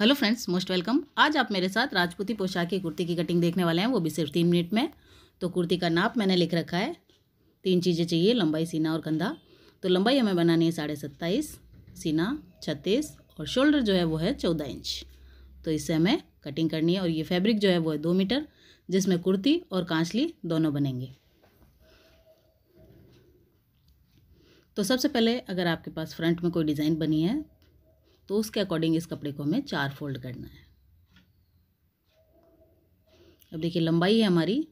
hello friends most welcome आज आप मेरे साथ राजपूती पोशाक की कुर्ती की कटिंग देखने वाले हैं वो भी सिर्फ तीन मिनट में तो कुर्ती का नाप मैंने लिख रखा है तीन चीज़ें चाहिए लंबाई सीना और कंधा तो लंबाई हमें बनानी है साढ़े सत्ताईस सीना छत्तीस और शोल्डर जो है वो है चौदह इंच तो इससे हमें कटिंग करनी है और ये फैब्रिक जो है वो है दो मीटर जिसमें कुर्ती और कांचली दोनों बनेंगे तो सबसे पहले अगर आपके पास फ्रंट में कोई डिज़ाइन बनी है तो उसके अकॉर्डिंग इस कपड़े को हमें चार फोल्ड करना है अब देखिए लंबाई है हमारी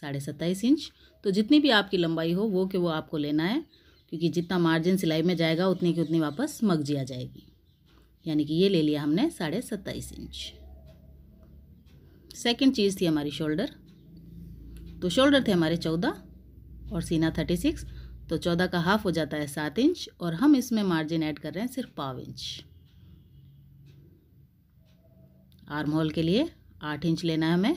साढ़े सत्ताईस इंच तो जितनी भी आपकी लंबाई हो वो कि वो आपको लेना है क्योंकि जितना मार्जिन सिलाई में जाएगा उतनी की उतनी वापस मग जिया जाएगी यानी कि ये ले लिया हमने साढ़े सत्ताईस इंच सेकंड चीज़ थी हमारी शोल्डर तो शोल्डर थे हमारे चौदह और सीना थर्टी सिक्स तो चौदह का हाफ हो जाता है सात इंच और हम इसमें मार्जिन ऐड कर रहे हैं सिर्फ पाव इंच आर्म होल के लिए आठ इंच लेना है हमें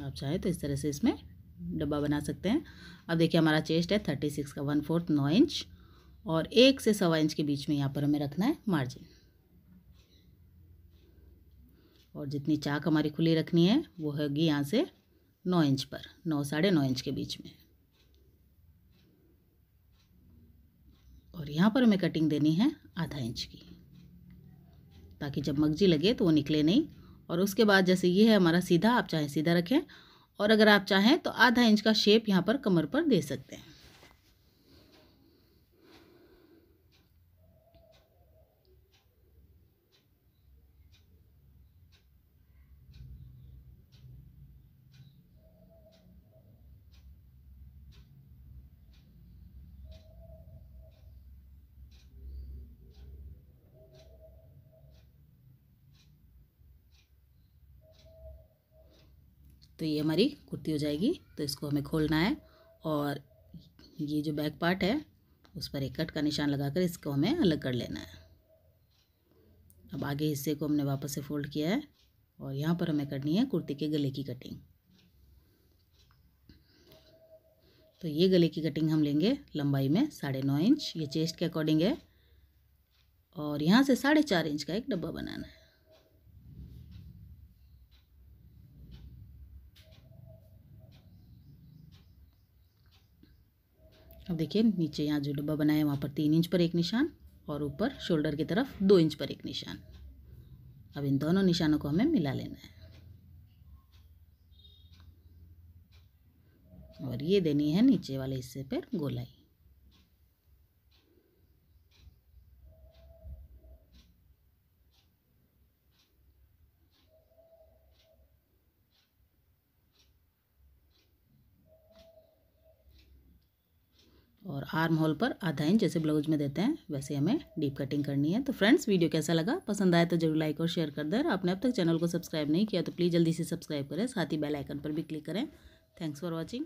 आप चाहे तो इस तरह से इसमें डब्बा बना सकते हैं अब देखिए हमारा चेस्ट है थर्टी सिक्स का वन फोर्थ नौ इंच और एक से सवा इंच के बीच में यहाँ पर हमें रखना है मार्जिन और जितनी चाक हमारी खुली रखनी है वो होगी यहाँ से नौ इंच पर नौ साढ़े नौ इंच के बीच में और यहाँ पर हमें कटिंग देनी है आधा इंच की ताकि जब मगजी लगे तो वो निकले नहीं और उसके बाद जैसे ये है हमारा सीधा आप चाहें सीधा रखें और अगर आप चाहें तो आधा इंच का शेप यहाँ पर कमर पर दे सकते हैं तो ये हमारी कुर्ती हो जाएगी तो इसको हमें खोलना है और ये जो बैक पार्ट है उस पर एक कट का निशान लगाकर इसको हमें अलग कर लेना है अब आगे हिस्से को हमने वापस से फोल्ड किया है और यहाँ पर हमें करनी है कुर्ती के गले की कटिंग तो ये गले की कटिंग हम लेंगे लंबाई में साढ़े नौ इंच ये चेस्ट के अकॉर्डिंग है और यहाँ से साढ़े चार इंच का एक डब्बा बनाना है अब देखिए नीचे यहाँ जो डब्बा बनाया है वहाँ पर तीन इंच पर एक निशान और ऊपर शोल्डर की तरफ दो इंच पर एक निशान अब इन दोनों निशानों को हमें मिला लेना है और ये देनी है नीचे वाले हिस्से पर गोलाई और आर्म होल पर आधा इंच जैसे ब्लाउज में देते हैं वैसे हमें डीप कटिंग करनी है तो फ्रेंड्स वीडियो कैसा लगा पसंद आए तो जरूर लाइक और शेयर कर दें और आपने अब तक चैनल को सब्सक्राइब नहीं किया तो प्लीज़ जल्दी से सब्सक्राइब करें साथ ही बेल आइकन पर भी क्लिक करें थैंक्स फॉर वॉचिंग